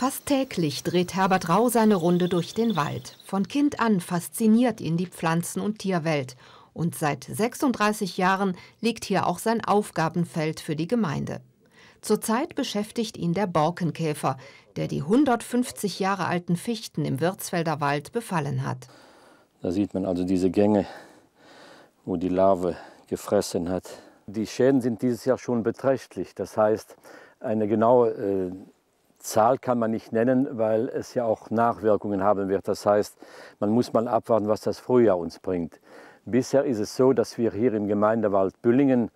Fast täglich dreht Herbert Rau seine Runde durch den Wald. Von Kind an fasziniert ihn die Pflanzen- und Tierwelt. Und seit 36 Jahren liegt hier auch sein Aufgabenfeld für die Gemeinde. Zurzeit beschäftigt ihn der Borkenkäfer, der die 150 Jahre alten Fichten im Wirtsfelder Wald befallen hat. Da sieht man also diese Gänge, wo die Larve gefressen hat. Die Schäden sind dieses Jahr schon beträchtlich. Das heißt, eine genaue äh, Zahl kann man nicht nennen, weil es ja auch Nachwirkungen haben wird. Das heißt, man muss mal abwarten, was das Frühjahr uns bringt. Bisher ist es so, dass wir hier im Gemeindewald Büllingen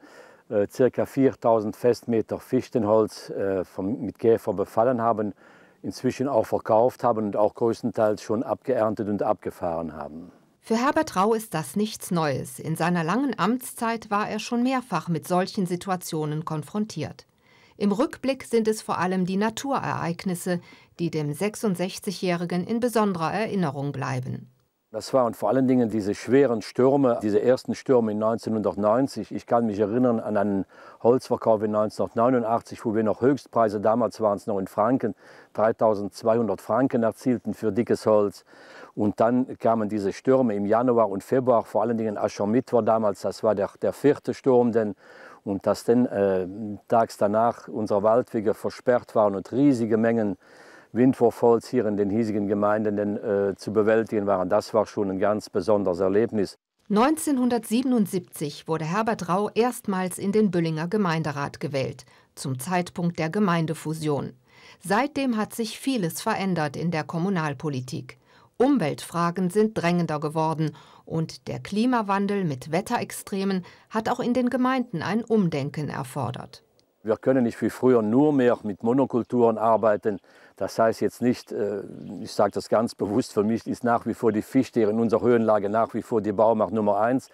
äh, ca. 4000 Festmeter Fichtenholz äh, vom, mit Käfer befallen haben, inzwischen auch verkauft haben und auch größtenteils schon abgeerntet und abgefahren haben. Für Herbert Rau ist das nichts Neues. In seiner langen Amtszeit war er schon mehrfach mit solchen Situationen konfrontiert. Im Rückblick sind es vor allem die Naturereignisse, die dem 66-Jährigen in besonderer Erinnerung bleiben. Das waren vor allen Dingen diese schweren Stürme, diese ersten Stürme in 1990. Ich kann mich erinnern an einen Holzverkauf in 1989, wo wir noch Höchstpreise, damals waren es noch in Franken, 3200 Franken erzielten für dickes Holz. Und dann kamen diese Stürme im Januar und Februar, vor allen Dingen Aschermittwoch damals, das war der, der vierte Sturm, denn und dass dann äh, tags danach unsere Waldwege versperrt waren und riesige Mengen Windwurfholz hier in den hiesigen Gemeinden denn, äh, zu bewältigen waren, das war schon ein ganz besonderes Erlebnis. 1977 wurde Herbert Rau erstmals in den Büllinger Gemeinderat gewählt, zum Zeitpunkt der Gemeindefusion. Seitdem hat sich vieles verändert in der Kommunalpolitik. Umweltfragen sind drängender geworden und der Klimawandel mit Wetterextremen hat auch in den Gemeinden ein Umdenken erfordert. Wir können nicht wie früher nur mehr mit Monokulturen arbeiten. Das heißt jetzt nicht, äh, ich sage das ganz bewusst, für mich ist nach wie vor die Fichte in unserer Höhenlage nach wie vor die Baumacht Nummer eins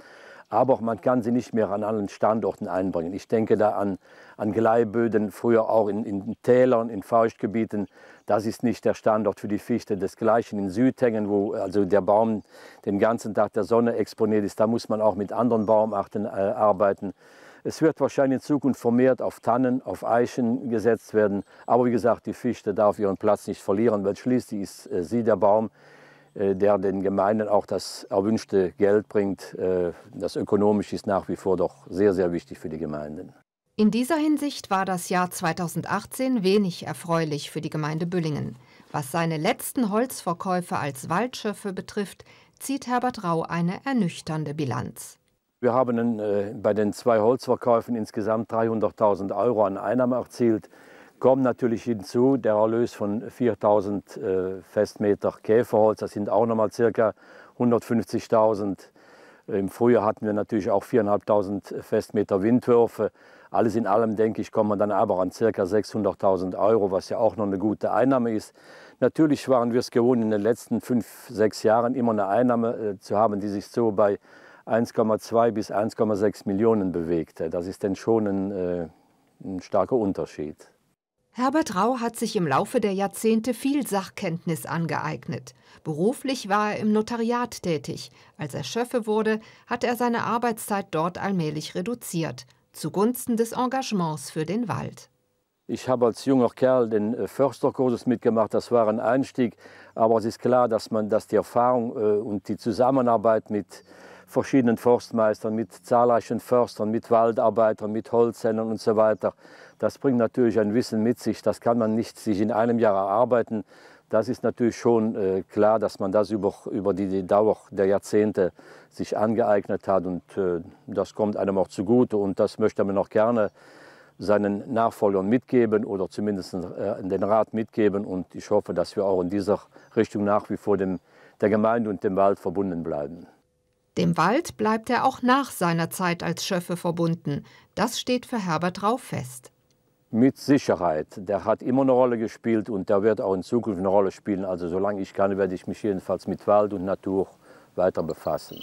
aber auch man kann sie nicht mehr an allen Standorten einbringen. Ich denke da an, an Gleiböden, früher auch in, in Tälern, in Feuchtgebieten. Das ist nicht der Standort für die Fichte. Desgleichen in Südhängen, wo also der Baum den ganzen Tag der Sonne exponiert ist, da muss man auch mit anderen Baumarten äh, arbeiten. Es wird wahrscheinlich in Zukunft vermehrt auf Tannen, auf Eichen gesetzt werden. Aber wie gesagt, die Fichte darf ihren Platz nicht verlieren, weil schließlich ist äh, sie der Baum, äh, der den Gemeinden auch das erwünschte Geld bringt. Äh, das ökonomisch ist nach wie vor doch sehr, sehr wichtig für die Gemeinden. In dieser Hinsicht war das Jahr 2018 wenig erfreulich für die Gemeinde Büllingen. Was seine letzten Holzverkäufe als Waldschöffe betrifft, zieht Herbert Rau eine ernüchternde Bilanz. Wir haben äh, bei den zwei Holzverkäufen insgesamt 300.000 Euro an Einnahmen erzielt kommt natürlich hinzu der Erlös von 4000 äh, Festmeter Käferholz. Das sind auch nochmal circa 150.000. Im Frühjahr hatten wir natürlich auch 4.500 Festmeter Windwürfe. Alles in allem, denke ich, kommt man dann aber an circa 600.000 Euro, was ja auch noch eine gute Einnahme ist. Natürlich waren wir es gewohnt, in den letzten fünf, sechs Jahren immer eine Einnahme äh, zu haben, die sich so bei 1,2 bis 1,6 Millionen bewegt. Das ist dann schon ein, äh, ein starker Unterschied. Herbert Rau hat sich im Laufe der Jahrzehnte viel Sachkenntnis angeeignet. Beruflich war er im Notariat tätig. Als er Schöffe wurde, hat er seine Arbeitszeit dort allmählich reduziert, zugunsten des Engagements für den Wald. Ich habe als junger Kerl den äh, Försterkurs mitgemacht, das war ein Einstieg, aber es ist klar, dass man dass die Erfahrung äh, und die Zusammenarbeit mit verschiedenen Forstmeistern, mit zahlreichen Förstern, mit Waldarbeitern, mit Holzhändlern und so weiter. Das bringt natürlich ein Wissen mit sich, das kann man nicht sich in einem Jahr erarbeiten. Das ist natürlich schon äh, klar, dass man das über, über die, die, Dauer der Jahrzehnte sich angeeignet hat und äh, das kommt einem auch zugute und das möchte man auch gerne seinen Nachfolgern mitgeben oder zumindest äh, den Rat mitgeben und ich hoffe, dass wir auch in dieser Richtung nach wie vor dem, der Gemeinde und dem Wald verbunden bleiben. Dem Wald bleibt er auch nach seiner Zeit als Schöffe verbunden. Das steht für Herbert Rau fest. Mit Sicherheit. Der hat immer eine Rolle gespielt und der wird auch in Zukunft eine Rolle spielen. Also solange ich kann, werde ich mich jedenfalls mit Wald und Natur weiter befassen.